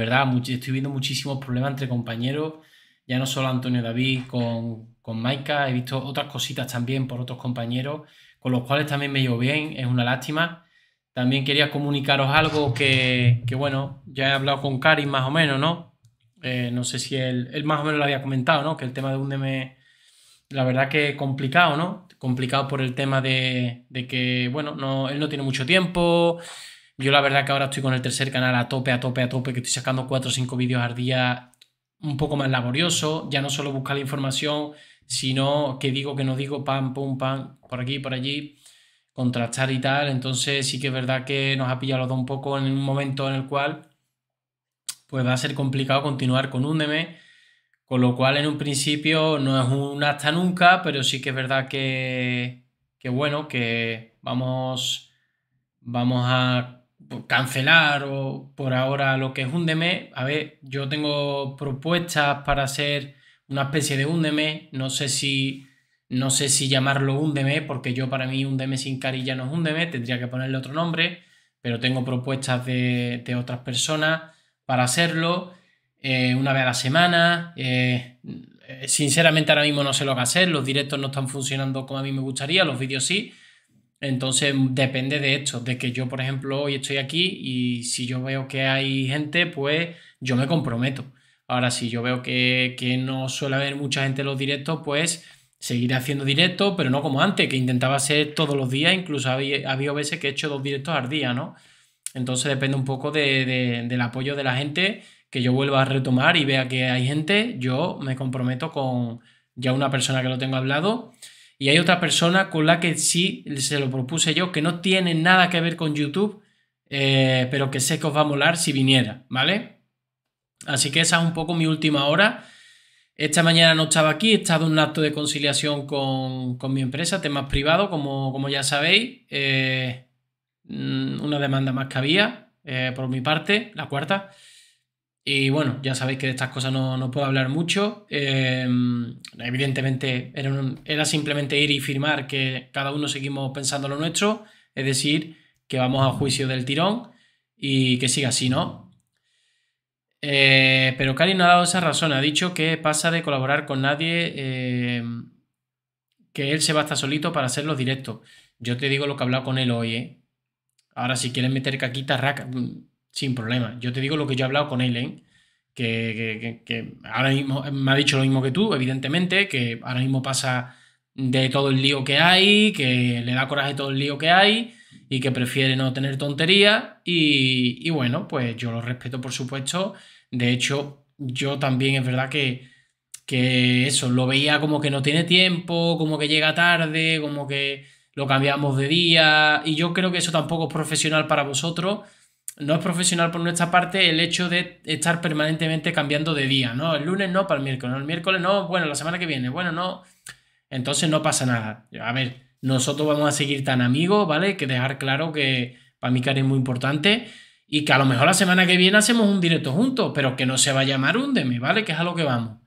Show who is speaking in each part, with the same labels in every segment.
Speaker 1: verdad, estoy viendo muchísimos problemas entre compañeros, ya no solo Antonio David con, con Maika, he visto otras cositas también por otros compañeros, con los cuales también me llevo bien, es una lástima. También quería comunicaros algo que, que bueno, ya he hablado con Karim más o menos, ¿no? Eh, no sé si él, él, más o menos lo había comentado, ¿no? Que el tema de UNDM, la verdad que complicado, ¿no? Complicado por el tema de, de que, bueno, no, él no tiene mucho tiempo, yo la verdad que ahora estoy con el tercer canal a tope, a tope, a tope, que estoy sacando 4 o 5 vídeos al día un poco más laborioso, ya no solo buscar la información, sino que digo, que no digo, pam, pum, pam, por aquí, por allí, contrastar y tal. Entonces sí que es verdad que nos ha pillado los dos un poco en un momento en el cual pues va a ser complicado continuar con un dm con lo cual en un principio no es un hasta nunca, pero sí que es verdad que, que bueno, que vamos, vamos a cancelar o por ahora lo que es Úndeme. A ver, yo tengo propuestas para hacer una especie de Úndeme. No sé si, no sé si llamarlo Úndeme, porque yo para mí un Úndeme sin carilla no es Úndeme, tendría que ponerle otro nombre, pero tengo propuestas de, otras personas para hacerlo eh, una vez a la semana. Eh, sinceramente ahora mismo no sé lo que hacer, los directos no están funcionando como a mí me gustaría, los vídeos sí entonces depende de esto, de que yo, por ejemplo, hoy estoy aquí y si yo veo que hay gente, pues yo me comprometo. Ahora, si yo veo que, no suele haber mucha gente en los directos, pues seguiré haciendo directo pero no como antes, que intentaba hacer todos los días, incluso había, había veces que he hecho dos directos al día, ¿no? Entonces depende un poco de, del apoyo de la gente, que yo vuelva a retomar y vea que hay gente, yo me comprometo con ya una persona que lo tengo hablado y hay otra persona con la que sí se lo propuse yo, que no tiene nada que ver con YouTube, eh, pero que sé que os va a molar si viniera, ¿vale? Así que esa es un poco mi última hora. Esta mañana no estaba aquí, he estado en un acto de conciliación con, mi empresa, temas privados, como, como ya sabéis. Eh, mm, una demanda más que había eh, por mi parte, la cuarta. Y bueno, ya sabéis que de estas cosas no, puedo hablar mucho. Em, evidentemente era, simplemente ir y firmar que cada uno seguimos pensando lo nuestro, es decir, que vamos a juicio del tirón y que siga así, ¿no? Eh, pero Karin ha dado esa razón, ha dicho que pasa de colaborar con nadie, em, que él se va basta solito para hacer los directos. Yo te digo lo que he hablado con él hoy, ¿eh? Ahora, si quieres meter caquita, raca, sin problema. Yo te digo lo que yo he hablado con Eileen, que, ahora mismo me ha dicho lo mismo que tú, evidentemente, que ahora mismo pasa de todo el lío que hay, que le da coraje todo el lío que hay y que prefiere no tener tontería y, y bueno, pues yo lo respeto por supuesto. De hecho, yo también es verdad que, que eso, lo veía como que no tiene tiempo, como que llega tarde, como que lo cambiamos de día y yo creo que eso tampoco es profesional para vosotros no es profesional por nuestra parte el hecho de estar permanentemente cambiando de día, ¿no? El lunes no para el miércoles, el miércoles no, bueno, la semana que viene, bueno, no. Entonces no pasa nada. A ver, nosotros vamos a seguir tan amigos, ¿vale? Que dejar claro que para mí Karen es muy importante y que a lo mejor la semana que viene hacemos un directo juntos, pero que no se va a llamar un deme, ¿vale? Que es a lo que vamos,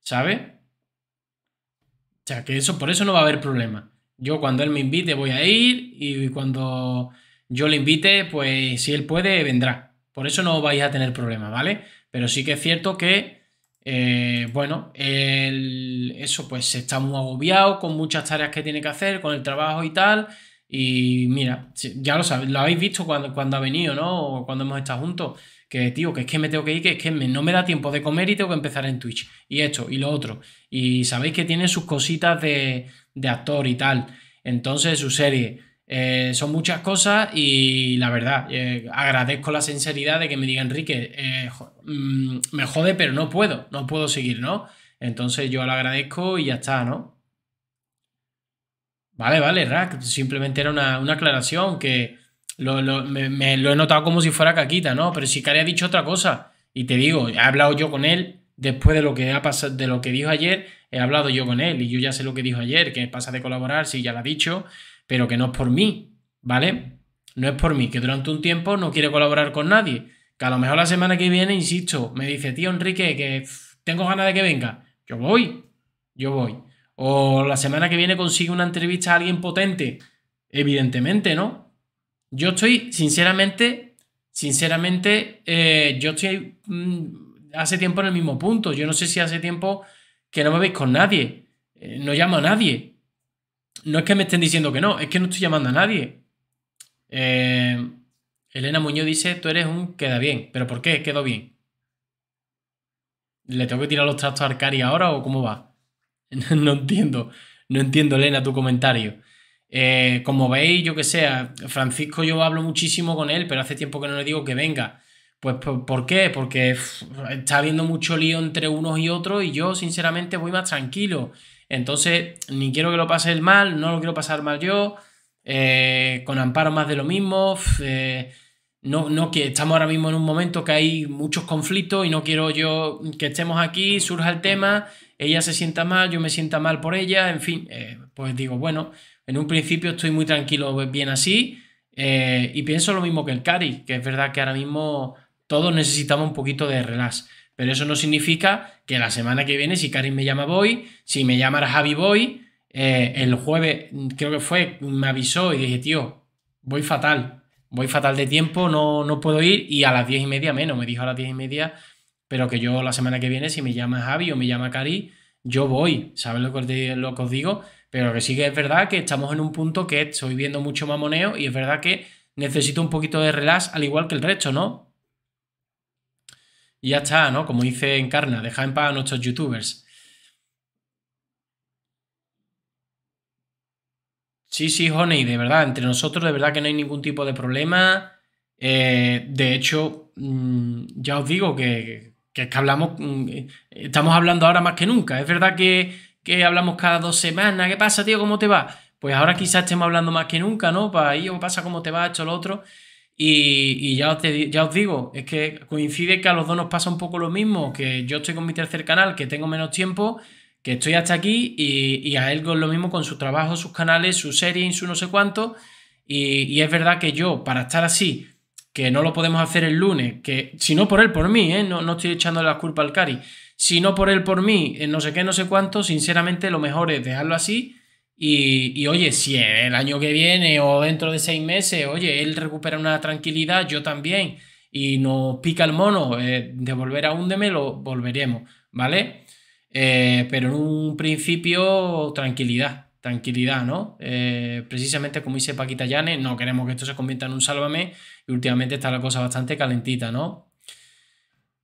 Speaker 1: ¿sabes? O sea, que eso, por eso no va a haber problema. Yo cuando él me invite voy a ir y cuando yo le invite, pues si él puede, vendrá. Por eso no vais a tener problemas, ¿vale? Pero sí que es cierto que, eh, bueno, él... eso pues está muy agobiado con muchas tareas que tiene que hacer, con el trabajo y tal. Y mira, ya lo sabéis, lo habéis visto cuando, cuando ha venido, ¿no? O cuando hemos estado juntos. Que, tío, que es que me tengo que ir, que es que no me da tiempo de comer y tengo que empezar en Twitch. Y esto, y lo otro. Y sabéis que tiene sus cositas de, de actor y tal. Entonces, su serie eh, son muchas cosas y la verdad, eh, agradezco la sinceridad de que me diga Enrique, eh, mm, me jode, pero no puedo, no puedo seguir, ¿no? Entonces yo lo agradezco y ya está, ¿no? Vale, vale, Rack, simplemente era una, aclaración que lo, me, lo he notado como si fuera caquita, ¿no? Pero si Cari ha dicho otra cosa, y te digo, he hablado yo con él, después de lo que ha pasado, de lo que dijo ayer, he hablado yo con él, y yo ya sé lo que dijo ayer, que pasa de colaborar, si ya lo ha dicho, pero que no es por mí, ¿vale? No es por mí, que durante un tiempo no quiere colaborar con nadie, que a lo mejor la semana que viene, insisto, me dice, tío Enrique, que tengo ganas de que venga, yo voy, yo voy. O la semana que viene consigue una entrevista a alguien potente, evidentemente, ¿no? Yo estoy, sinceramente, sinceramente, eh, yo estoy mm, hace tiempo en el mismo punto, yo no sé si hace tiempo que no me veis con nadie, eh, no llamo a nadie, no es que me estén diciendo que no, es que no estoy llamando a nadie. Eh, Elena Muñoz dice, tú eres un queda bien. ¿Pero por qué quedó bien? ¿Le tengo que tirar los trastos a Arcari ahora o cómo va? no entiendo, no entiendo, Elena, tu comentario. Eh, como veis, yo que sé. Francisco yo hablo muchísimo con él, pero hace tiempo que no le digo que venga. Pues ¿por qué? Porque está habiendo mucho lío entre unos y otros y yo sinceramente voy más tranquilo. Entonces, ni quiero que lo pase mal, no lo quiero pasar mal yo, eh, con Amparo más de lo mismo. Eh, no, no, que estamos ahora mismo en un momento que hay muchos conflictos y no quiero yo que estemos aquí, surja el tema, ella se sienta mal, yo me sienta mal por ella, en fin, eh, pues digo, bueno, en un principio estoy muy tranquilo, pues, bien así, y pienso lo mismo que el Cari, que es verdad que ahora mismo todos necesitamos un poquito de relax. Pero eso no significa que la semana que viene, si Karim me llama, voy. Si me llama Javi, voy. Eh, el jueves, creo que fue, me avisó y dije, tío, voy fatal. Voy fatal de tiempo, no, no puedo ir. Y a las diez y media menos, me dijo a las diez y media. Pero que yo la semana que viene, si me llama Javi o me llama Cari, yo voy. ¿Sabes lo que, os lo que os digo? Pero que sí que es verdad que estamos en un punto que estoy viendo mucho mamoneo y es verdad que necesito un poquito de relax, al igual que el resto, ¿no? Y ya está, ¿no? Como dice Encarna, deja en paz a nuestros youtubers. Sí, sí, Honey, de verdad, entre nosotros de verdad que no hay ningún tipo de problema. Eh, de hecho, mm, ya os digo que, que, que hablamos, mm, eh, estamos hablando ahora más que nunca. Es verdad que, que hablamos cada dos semanas. ¿Qué pasa, tío? ¿Cómo te va? Pues ahora quizás estemos hablando más que nunca, ¿no? Para ahí, o pasa cómo te va, esto, lo otro. Y, ya, os ya os digo, es que coincide que a los dos nos pasa un poco lo mismo, que yo estoy con mi tercer canal, que tengo menos tiempo, que estoy hasta aquí y, a él con lo mismo con su trabajo, sus canales, su serie, su no sé cuánto. Y, es verdad que yo, para estar así, que no lo podemos hacer el lunes, que si no por él, por mí, ¿eh? no, no estoy echando la culpa al Cari, si no por él, por mí, eh, no sé qué, no sé cuánto, sinceramente lo mejor es dejarlo así y, oye, si el año que viene o dentro de seis meses, oye, él recupera una tranquilidad, yo también, y nos pica el mono eh, de volver a Úndeme, lo volveremos, ¿vale? Eh, pero en un principio, tranquilidad, tranquilidad, ¿no? Eh, precisamente como dice Paquita Yane, no queremos que esto se convierta en un sálvame, y últimamente está la cosa bastante calentita, ¿no?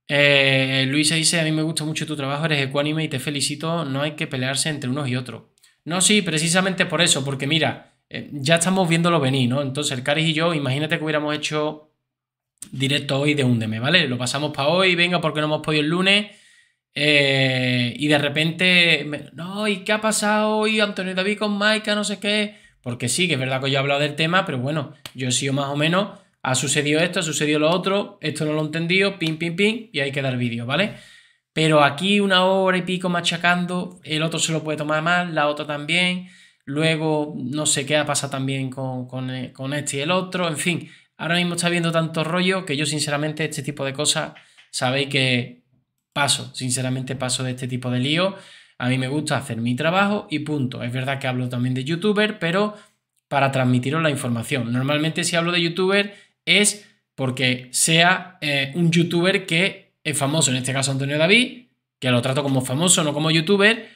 Speaker 1: Luisa dice, a mí me gusta mucho tu trabajo, eres ecuánime y te felicito, no hay que pelearse entre unos y otros. No, sí, precisamente por eso, porque mira, eh, ya estamos viéndolo venir, ¿no? Entonces, el Caris y yo, imagínate que hubiéramos hecho directo hoy de Úndeme, ¿vale? Lo pasamos para hoy, venga, porque no hemos podido el lunes. Eh, y de repente, no, ¿y qué ha pasado hoy? Antonio David con Maika, no sé qué. Porque sí, que es verdad que yo he hablado del tema, pero bueno, yo he sido más o menos, ha sucedido esto, ha sucedido lo otro, esto no lo he entendido, pim pim pim y hay que dar vídeo, ¿vale? Pero aquí una hora y pico machacando, el otro se lo puede tomar mal, la otra también, luego no sé qué ha pasado también con, con, eh, este y el otro, en fin, ahora mismo está viendo tanto rollo que yo sinceramente este tipo de cosas, sabéis que paso, sinceramente paso de este tipo de lío, a mí me gusta hacer mi trabajo y punto. Es verdad que hablo también de youtuber, pero para transmitiros la información. Normalmente si hablo de youtuber es porque sea eh, un youtuber que es famoso, en este caso Antonio David, que lo trato como famoso, no como youtuber,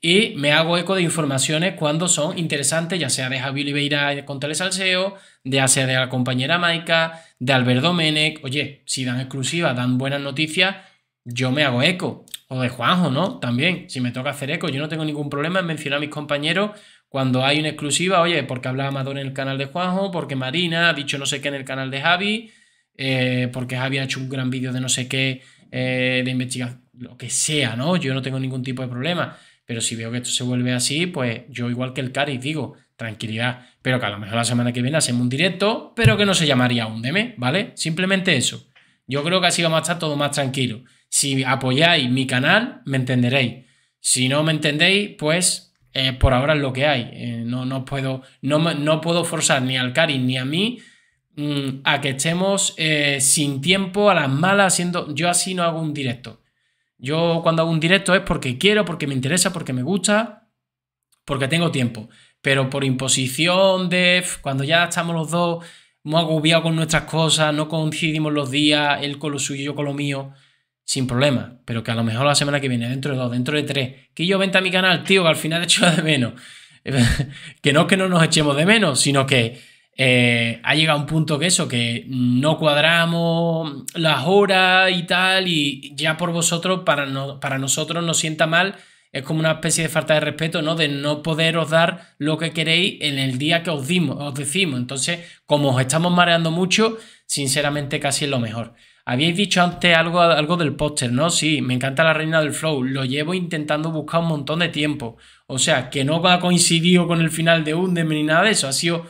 Speaker 1: y me hago eco de informaciones cuando son interesantes, ya sea de Javi Oliveira con Telesalseo, ya sea de la compañera Maika, de Alberto Domenech. Oye, si dan exclusiva dan buenas noticias, yo me hago eco. O de Juanjo, ¿no? También, si me toca hacer eco, yo no tengo ningún problema en mencionar a mis compañeros cuando hay una exclusiva. Oye, porque hablaba Amador en el canal de Juanjo, porque Marina ha dicho no sé qué en el canal de Javi, eh, porque había hecho un gran vídeo de no sé qué, eh, de investigación, lo que sea, ¿no? Yo no tengo ningún tipo de problema. Pero si veo que esto se vuelve así, pues yo igual que el Cari digo, tranquilidad, pero que a lo mejor la semana que viene hacemos un directo, pero que no se llamaría un DM, ¿vale? Simplemente eso. Yo creo que así vamos a estar todo más tranquilo. Si apoyáis mi canal, me entenderéis. Si no me entendéis, pues eh, por ahora es lo que hay. no, no, puedo, no, no puedo forzar ni al Cari ni a mí Mm, a que estemos eh, sin tiempo, a las malas, haciendo. Yo así no hago un directo. Yo cuando hago un directo es porque quiero, porque me interesa, porque me gusta, porque tengo tiempo. Pero por imposición de cuando ya estamos los dos muy agobiados con nuestras cosas, no coincidimos los días, él con lo suyo, yo con lo mío, sin problema. Pero que a lo mejor la semana que viene, dentro de dos, dentro de tres, que yo vente a mi canal, tío, que al final echo de menos. que no es que no nos echemos de menos, sino que eh, ha llegado un punto que eso, que no cuadramos las horas y tal, y ya por vosotros, para, para nosotros nos sienta mal, es como una especie de falta de respeto, ¿no? De no poderos dar lo que queréis en el día que os, dimos, os decimos. Entonces, como os estamos mareando mucho, sinceramente casi es lo mejor. Habíais dicho antes algo, algo del póster, ¿no? Sí, me encanta la reina del flow. Lo llevo intentando buscar un montón de tiempo. O sea, que no ha coincidido con el final de Undem ni nada de eso. Ha sido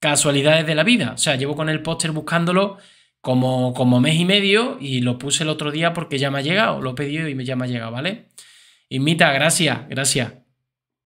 Speaker 1: casualidades de la vida. O sea, llevo con el póster buscándolo como, como mes y medio y lo puse el otro día porque ya me ha llegado, lo he pedido y ya me ha llegado, ¿vale? Imita, gracias, gracias.